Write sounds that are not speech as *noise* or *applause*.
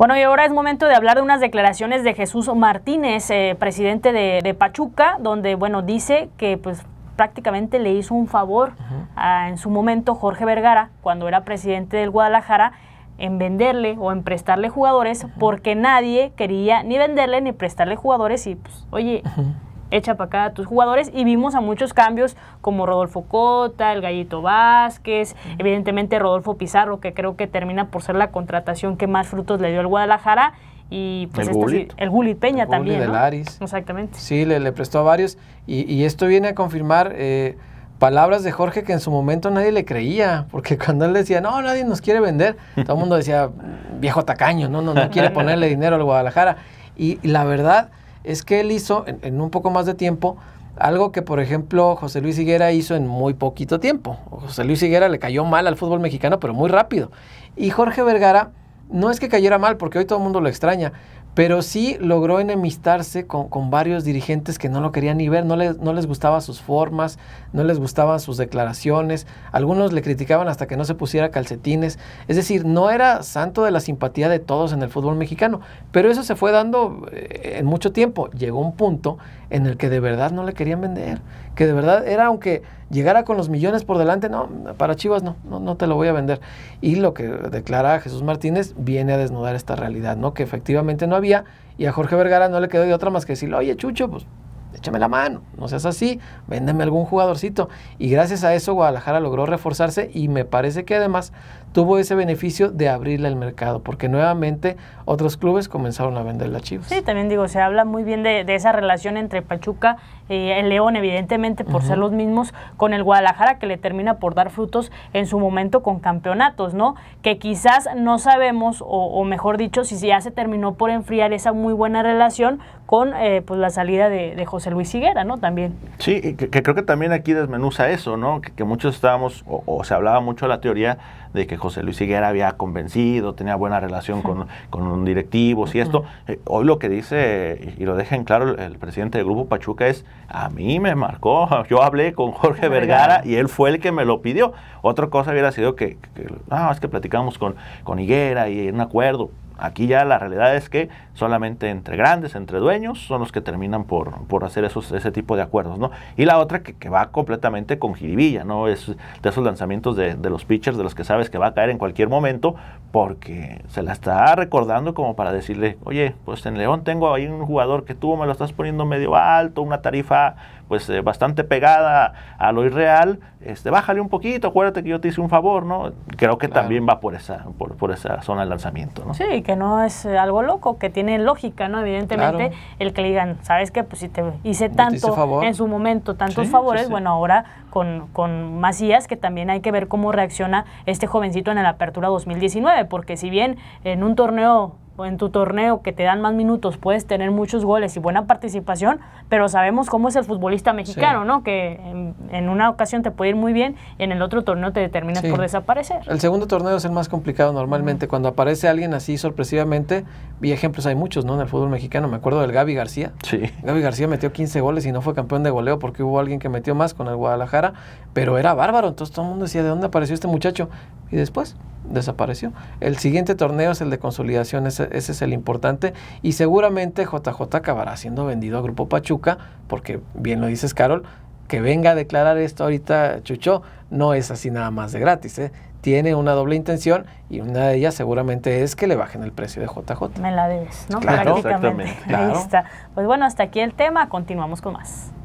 Bueno, y ahora es momento de hablar de unas declaraciones de Jesús Martínez, eh, presidente de, Pachuca, donde, bueno, dice que pues prácticamente le hizo un favor a, en su momento Jorge Vergara, cuando era presidente del Guadalajara, en venderle o en prestarle jugadores, porque nadie quería ni venderle ni prestarle jugadores y pues, oye echa para acá a tus jugadores y vimos a muchos cambios como Rodolfo Cota, el Gallito Vázquez, evidentemente Rodolfo Pizarro, que creo que termina por ser la contratación que más frutos le dio al Guadalajara. Y pues el, este, el Peña también. Exactamente. Sí, le, le, prestó a varios. Y, esto viene a confirmar eh, palabras de Jorge que en su momento nadie le creía, porque *laughs* cuando él decía, no, nadie nos quiere vender, todo el mundo decía, viejo tacaño, no, no, no quiere *laughs* ponerle dinero al Guadalajara. Y la verdad, es que él hizo en, un poco más de tiempo algo que, por ejemplo, José Luis Higuera hizo en muy poquito tiempo. José Luis Higuera le cayó mal al fútbol mexicano, pero muy rápido. Y Jorge Vergara no es que cayera mal, porque hoy todo el mundo lo extraña, pero sí logró enemistarse con, varios dirigentes que no lo querían ni ver, no les, no les gustaban sus formas, no les gustaban sus declaraciones, algunos le criticaban hasta que no se pusiera calcetines, es decir, no era santo de la simpatía de todos en el fútbol mexicano, pero eso se fue dando eh, en mucho tiempo, llegó un punto en el que de verdad no le querían vender, que de verdad era aunque llegara con los millones por delante, no, para Chivas no, no, te lo voy a vender. Y lo que declara Jesús Martínez viene a desnudar esta realidad, ¿no? Que efectivamente no había y a Jorge Vergara no le quedó de otra más que decirle, oye, Chucho, pues échame la mano, no seas así, véndeme algún jugadorcito. Y gracias a eso Guadalajara logró reforzarse y me parece que además tuvo ese beneficio de abrirle el mercado, porque nuevamente otros clubes comenzaron a vender las Chivas. Sí, también digo, se habla muy bien de, esa relación entre Pachuca y el León, evidentemente por ser los mismos, con el Guadalajara que le termina por dar frutos en su momento con campeonatos, ¿no? Que quizás no sabemos, o, mejor dicho, si ya se terminó por enfriar esa muy buena relación con eh, pues, la salida de, de José. José Luis Higuera, ¿no? También. Sí, que, creo que también aquí desmenuza eso, ¿no? Que, muchos estábamos, o, se hablaba mucho la teoría de que José Luis Higuera había convencido, tenía buena relación con, con directivos y esto. Eh, hoy lo que dice, y lo deja en claro el, presidente del Grupo Pachuca, es, a mí me marcó, *laughs* yo hablé con Jorge Vergara y él fue el que me lo pidió. Otra cosa hubiera sido que, ah, es que platicamos con, con Higuera y en un acuerdo Aquí ya la realidad es que solamente entre grandes, entre dueños, son los que terminan por, por hacer esos, ese tipo de acuerdos, ¿no? Y la otra que, va completamente con jiribilla, ¿no? Es de esos lanzamientos de, de, los pitchers de los que sabes que va a caer en cualquier momento porque se la está recordando como para decirle, oye, pues en León tengo ahí un jugador que tú me lo estás poniendo medio alto, una tarifa pues eh, bastante pegada a lo irreal, este, bájale un poquito, acuérdate que yo te hice un favor, ¿no? Creo que también va por esa, por, por, esa zona de lanzamiento, ¿no? Sí, que no es eh, algo loco, que tiene lógica, ¿no? Evidentemente, el que le digan, ¿sabes qué? Pues si te hice tanto en su momento, tantos favores, bueno, ahora con, con Macías, que también hay que ver cómo reacciona este jovencito en la apertura 2019, porque si bien en un torneo en tu torneo que te dan más minutos puedes tener muchos goles y buena participación, pero sabemos cómo es el futbolista mexicano, ¿no? Que en, una ocasión te puede ir muy bien y en el otro torneo te determinas por desaparecer. El segundo torneo es el más complicado normalmente, cuando aparece alguien así sorpresivamente, Vi ejemplos hay muchos, ¿no? En el fútbol mexicano, me acuerdo del Gaby García. Sí. Gaby García metió 15 goles y no fue campeón de goleo porque hubo alguien que metió más con el Guadalajara, pero era bárbaro, entonces todo el mundo decía, ¿de dónde apareció este muchacho? Y después desapareció. El siguiente torneo es el de consolidación, ese, ese, es el importante. Y seguramente JJ acabará siendo vendido a Grupo Pachuca, porque bien lo dices, Carol, que venga a declarar esto ahorita Chucho, no es así nada más de gratis. ¿eh? Tiene una doble intención y una de ellas seguramente es que le bajen el precio de JJ. Me la debes, ¿no? Prácticamente. Ahí está. Pues bueno, hasta aquí el tema, continuamos con más.